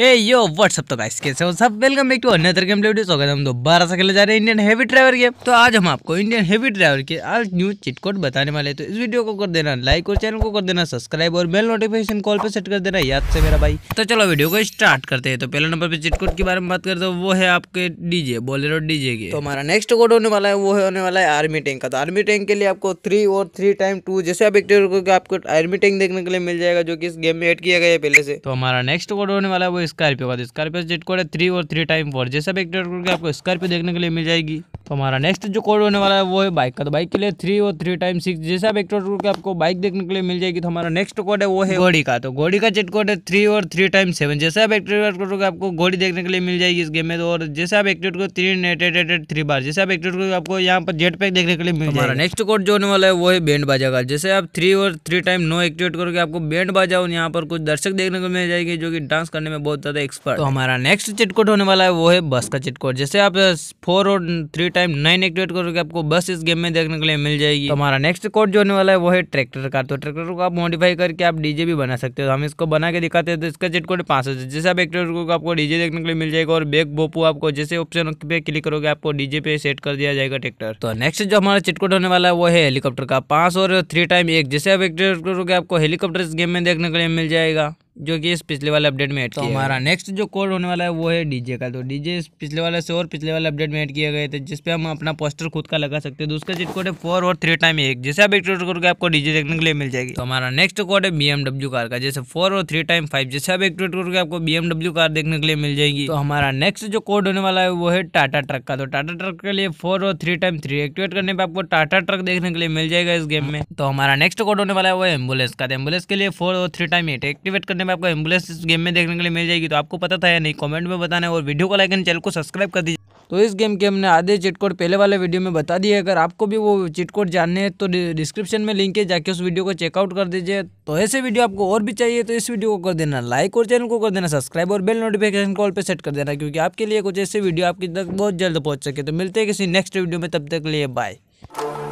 हे यो WhatsApp तो guys कैसे हो सब welcome back to another gameplay video स्वागत हम दोबारा से खेले जा रहे हैं इंडियन हैवी ड्राइवर गेम तो आज हम आपको इंडियन हैवी ड्राइवर के आज न्यू कोड बताने वाले हैं तो इस वीडियो को कर देना लाइक और चैनल को कर देना सब्सक्राइब और बेल नोटिफिकेशन कॉल पर सेट कर देना याद से मेरा भाई तो चलो वीडियो को स्टार्ट करते हैं तो पहले नंबर पर चिटकोट के बारे में बात करते हैं वो है आपके डीजे बोलेरो डीजे के तो हमारा नेक्स्ट कोड होने वाला है वो होने वाला है आर्मी टैंक का तो आर्मी टैंक के लिए आपको थ्री और थ्री टाइम टू जैसे आप एक्टिव आपको आर्मी टैंक देखने के लिए मिल जाएगा जो कि इस गेम में एड किया गया है पहले से तो हमारा नेक्स्ट कोड होने वाला है वो स्कॉर्पियो का स्कॉर्पियो जेट कोड है थ्री और थ्री टाइम फोर जैसा भी एक करके आपको स्कॉर्पियो देखने के लिए मिल जाएगी तो हमारा नेक्स्ट जो कोड होने वाला है वो है बाइक का तो बाइक के लिए थ्री और थ्री टाइम सिक्स जैसे आप एक टूर के आपको बाइक देखने के लिए मिल जाएगी तो हमारा नेक्स्ट कोड है वो है घोड़ी का तो घोड़ी का चेट कोड है थ्री और थ्री टाइम सेवन जैसे आप एक्टिवेट करोगे आपको घोड़ी देखने के लिए मिल जाएगी इस गेम में तो और जैसे आप टोट को थ्री थ्री बार जैसे आप टोट करोगे आपको यहाँ पर जेट पैक देखने के लिए मिल जाएगा नेक्स्ट कोड जो होने वाला है वो है बैंड बाजा का जैसे आप थ्री और थ्री टाइम नो एक्टिवेट करोगे आपको बैंड बाजा और यहाँ पर कुछ दर्शक देखने को मिल जाएगी जो कि डांस करने में बहुत ज्यादा एक्सपर्ट तो हमारा नेक्स्ट चिटकोट होने वाला है वो है बस का चिटकोट जैसे आप फोर और थ्री टाइम नाइन एक्टिवेट करोगे आपको बस इस गेम में देखने के लिए मिल जाएगी तो हमारा नेक्स्ट कोड जो होने वाला है वो है ट्रैक्टर का तो ट्रैक्टर को आप मॉडिफाई करके आप डीजे भी बना सकते हो हम इसको बना के दिखाते हैं तो इसका चेट कोड पांच हजार जैसे आप एक्टिवेट करोगे आपको डीजे देखने के लिए मिल जाएगा और बेग बोपू आपको जैसे ऑप्शन पे क्लिक करोगे आपको डीजे पे सेट कर दिया जाएगा ट्रैक्टर तो नेक्स्ट जो हमारा चिटकोट होने वाला है वो है हेलीकॉप्टर का पांच और थ्री टाइम एक जैसे आप एक्टिवेट करोगे आपको हेलीकॉप्टर इस गेम में देखने के लिए मिल जाएगा जो कि इस पिछले वाले अपडेट में ऐड तो हमारा नेक्स्ट जो कोड होने वाला है वो है डीजे का तो डीजे इस पिछले वाले से और पिछले वाले अपडेट में ऐड किए गए थे पे हम अपना पोस्टर खुद का लगा सकते हैं दूसरा चीट कोड है फोर और थ्री टाइम एक जैसे आप एक्टिवेट करोगे आपको डीजे देखने के लिए मिल जाएगी तो हमारा नेक्स्ट कोड है बी कार का जैसे फोर और थ्री टाइम फाइव जैसे आप एक्टिवेट करोगे आपको बी कार देखने के लिए मिल जाएगी तो हमारा नेक्स्ट जो कोड होने वाला है वो है टाटा ट्रक का तो टाटा ट्रक के लिए फोर और थ्री टाइम थ्री एक्टिवेट करने पर आपको टाटा ट्रक देखने के लिए मिल जाएगा इस गेम में तो हमारा नेक्स्ट कोड होने वाला है वो एम्बुलेंस का एम्बुलेंस तो के लिए फोर और थ्री टाइम एट एक्टिवेट करने में आपको एम्बुलेंस इस गेम में देखने के लिए मिल जाएगी तो आपको पता था या नहीं कमेंट में बताना और वीडियो को लाइक एंड चैनल को सब्सक्राइब कर दीजिए तो इस गेम के हमने आधे चिट पहले वाले वीडियो में बता दिए अगर आपको भी वो चिट जानने हैं तो डिस्क्रिप्शन में लिंक है जाके उस वीडियो को चेकआउट कर दीजिए तो ऐसे वीडियो आपको और भी चाहिए तो इस वीडियो को कर देना लाइक और चैनल को कर देना सब्सक्राइब और बेल नोटिफिकेशन कॉल पर सेट कर देना क्योंकि आपके लिए कुछ ऐसे वीडियो आपकी तक बहुत जल्द पहुँच सके तो मिलते हैं किसी नेक्स्ट वीडियो में तब तक लिए बाय